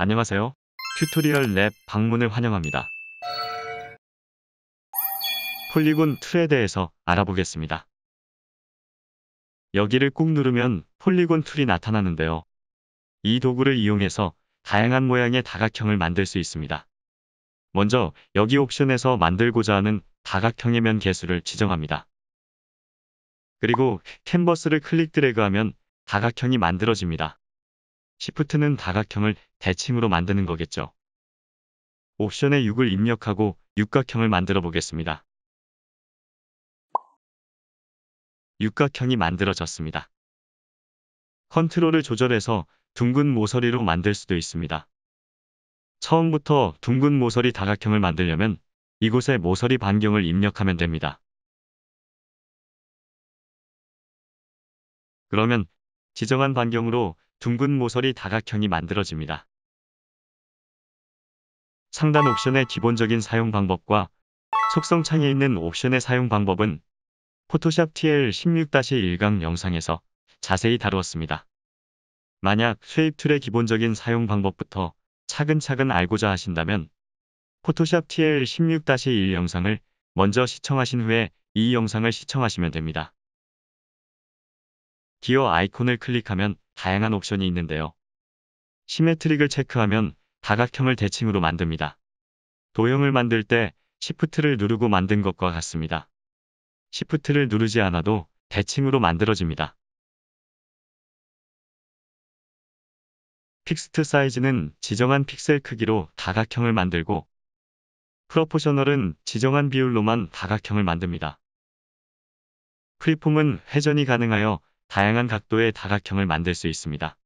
안녕하세요. 튜토리얼 랩 방문을 환영합니다. 폴리곤 툴에 대해서 알아보겠습니다. 여기를 꾹 누르면 폴리곤 툴이 나타나는데요. 이 도구를 이용해서 다양한 모양의 다각형을 만들 수 있습니다. 먼저 여기 옵션에서 만들고자 하는 다각형의 면 개수를 지정합니다. 그리고 캔버스를 클릭 드래그하면 다각형이 만들어집니다. 시프트는 다각형을 대칭으로 만드는 거겠죠. 옵션에 6을 입력하고 육각형을 만들어 보겠습니다. 육각형이 만들어졌습니다. 컨트롤을 조절해서 둥근 모서리로 만들 수도 있습니다. 처음부터 둥근 모서리 다각형을 만들려면 이곳에 모서리 반경을 입력하면 됩니다. 그러면 지정한 반경으로 둥근 모서리 다각형이 만들어집니다. 상단 옵션의 기본적인 사용 방법과 속성 창에 있는 옵션의 사용 방법은 포토샵 TL 16-1강 영상에서 자세히 다루었습니다. 만약 쉐입 툴의 기본적인 사용 방법부터 차근차근 알고자 하신다면 포토샵 TL 16-1 영상을 먼저 시청하신 후에 이 영상을 시청하시면 됩니다. 기어 아이콘을 클릭하면 다양한 옵션이 있는데요. 시메트릭을 체크하면 다각형을 대칭으로 만듭니다. 도형을 만들 때 시프트를 누르고 만든 것과 같습니다. 시프트를 누르지 않아도 대칭으로 만들어집니다. 픽스트 사이즈는 지정한 픽셀 크기로 다각형을 만들고 프로포셔널은 지정한 비율로만 다각형을 만듭니다. 프리폼은 회전이 가능하여 다양한 각도의 다각형을 만들 수 있습니다.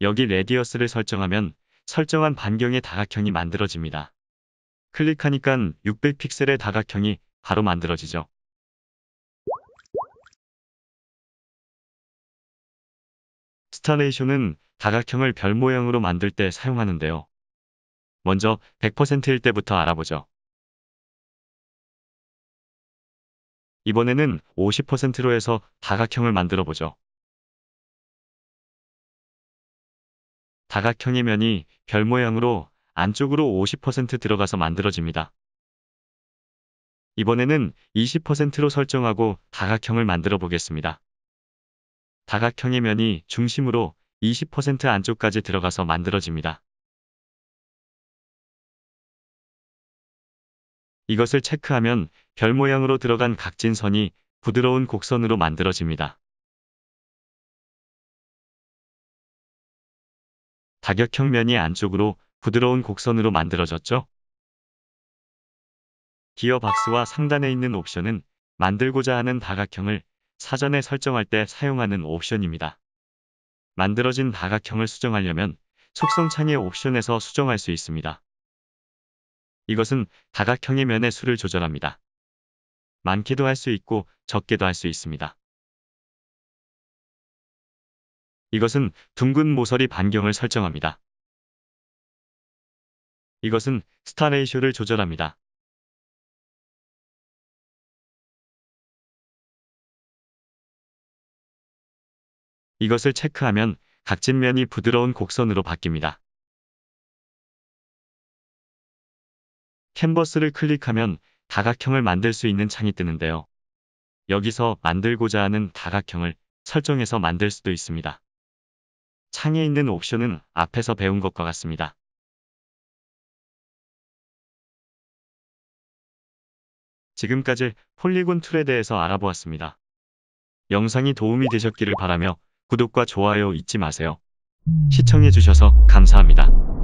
여기 레디어스를 설정하면 설정한 반경의 다각형이 만들어집니다. 클릭하니까 600픽셀의 다각형이 바로 만들어지죠. 스타레이션은 다각형을 별 모양으로 만들 때 사용하는데요. 먼저 100%일 때부터 알아보죠. 이번에는 50%로 해서 다각형을 만들어 보죠. 다각형의 면이 별 모양으로 안쪽으로 50% 들어가서 만들어집니다. 이번에는 20%로 설정하고 다각형을 만들어 보겠습니다. 다각형의 면이 중심으로 20% 안쪽까지 들어가서 만들어집니다. 이것을 체크하면 별 모양으로 들어간 각진선이 부드러운 곡선으로 만들어집니다. 다격형 면이 안쪽으로 부드러운 곡선으로 만들어졌죠? 기어박스와 상단에 있는 옵션은 만들고자 하는 다각형을 사전에 설정할 때 사용하는 옵션입니다. 만들어진 다각형을 수정하려면 속성 창의 옵션에서 수정할 수 있습니다. 이것은 다각형의 면의 수를 조절합니다. 많기도할 수 있고 적게도 할 수 있습니다. 이것은 둥근 모서리 반경을 설정합니다. 이것은 스타 레이쇼를 조절합니다. 이것을 체크하면 각진 면이 부드러운 곡선으로 바뀝니다. 캔버스를 클릭하면 다각형을 만들 수 있는 창이 뜨는데요. 여기서 만들고자 하는 다각형을 설정해서 만들 수도 있습니다. 창에 있는 옵션은 앞에서 배운 것과 같습니다. 지금까지 폴리곤 툴에 대해서 알아보았습니다. 영상이 도움이 되셨기를 바라며 구독과 좋아요 잊지 마세요. 시청해주셔서 감사합니다.